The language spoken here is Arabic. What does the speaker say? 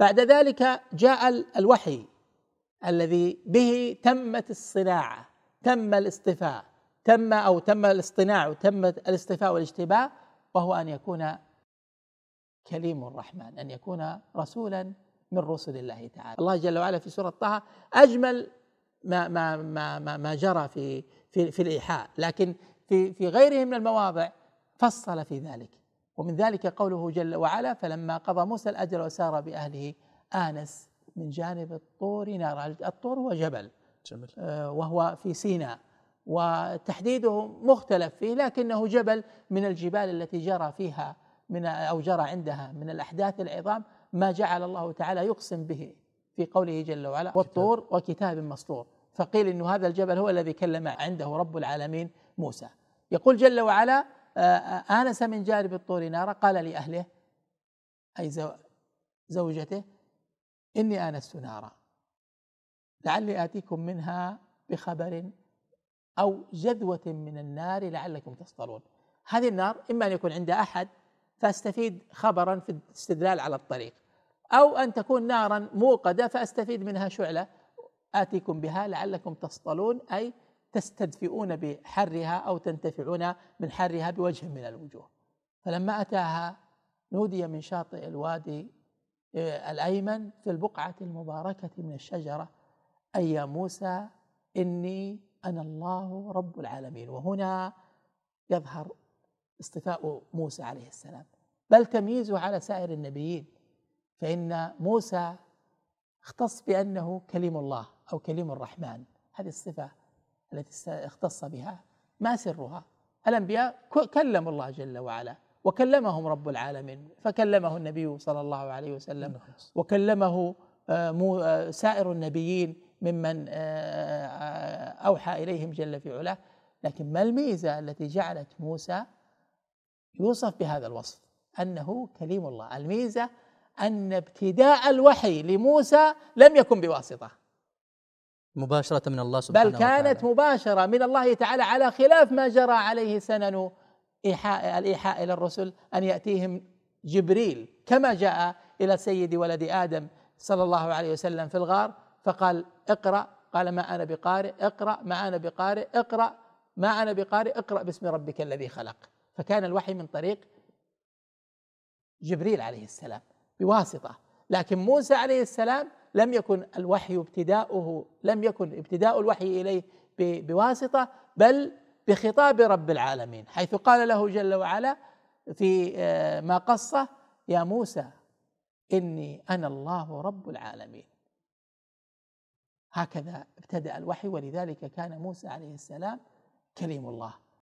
بعد ذلك جاء الوحي الذي به تمت الصناعه تم الاصطفاء تم او تم الاصطناع وتم الاصطفاء والاجتباء وهو ان يكون كليم الرحمن ان يكون رسولا من رسل الله تعالى الله جل وعلا في سوره طه اجمل ما ما ما ما, ما جرى في في في الايحاء لكن في في غيره من المواضع فصل في ذلك ومن ذلك قوله جل وعلا فلما قضى موسى الأجل وسار بأهله آنس من جانب الطور نارا الطور هو جبل جميل. آه، وهو في سيناء وتحديده مختلف فيه لكنه جبل من الجبال التي جرى فيها من أو جرى عندها من الأحداث العظام ما جعل الله تعالى يقسم به في قوله جل وعلا والطور وكتاب مسطور فقيل أن هذا الجبل هو الذي كلم عنده رب العالمين موسى يقول جل وعلا آه، آه، آنس من جانب الطور نارا قال لأهله أي زوجته إني آنست نارا لعلي آتيكم منها بخبر أو جذوة من النار لعلكم تصطلون هذه النار إما أن يكون عند أحد فأستفيد خبرا في الاستدلال على الطريق أو أن تكون نارا موقدة فأستفيد منها شعلة آتيكم بها لعلكم تصطلون أي تستدفئون بحرها أو تنتفعون من حرها بوجه من الوجوه فلما أتاها نودي من شاطئ الوادي آه، الأيمن في البقعة المباركة من الشجرة أي يا موسى إني أنا الله رب العالمين وهنا يظهر اصطفاء موسى عليه السلام بل تمييزه على سائر النبيين فإن موسى اختص بأنه كلم الله أو كلم الرحمن هذه الصفة التي اختص بها ما سرها الأنبياء كلموا الله جل وعلا وكلمهم رب العالمين فكلمه النبي صلى الله عليه وسلم وكلمه آه، آه، سائر النبيين ممن آه، أوحى إليهم جل في علاه لكن ما الميزة التي جعلت موسى يوصف بهذا الوصف أنه كليم الله الميزة أن ابتداء الوحي لموسى لم يكن بواسطة مباشرة من الله سبحانه بل كانت وتعالى. مباشرة من الله تعالى على خلاف ما جرى عليه سنن إيحاء الإيحاء إلى الرسل أن يأتيهم جبريل كما جاء إلى سيد ولد آدم صلى الله عليه وسلم في الغار فقال اقرأ قال ما أنا بقارئ اقرأ ما أنا بقارئ اقرأ ما أنا بقارئ اقرأ باسم ربك الذي خلق فكان الوحي من طريق جبريل عليه السلام بواسطة لكن موسى عليه السلام لم يكن الوحي ابتداؤه لم يكن ابتداء الوحي اليه بواسطه بل بخطاب رب العالمين حيث قال له جل وعلا في آه، ما قصه يا موسى اني انا الله رب العالمين هكذا ابتدا الوحي ولذلك كان موسى عليه السلام كريم الله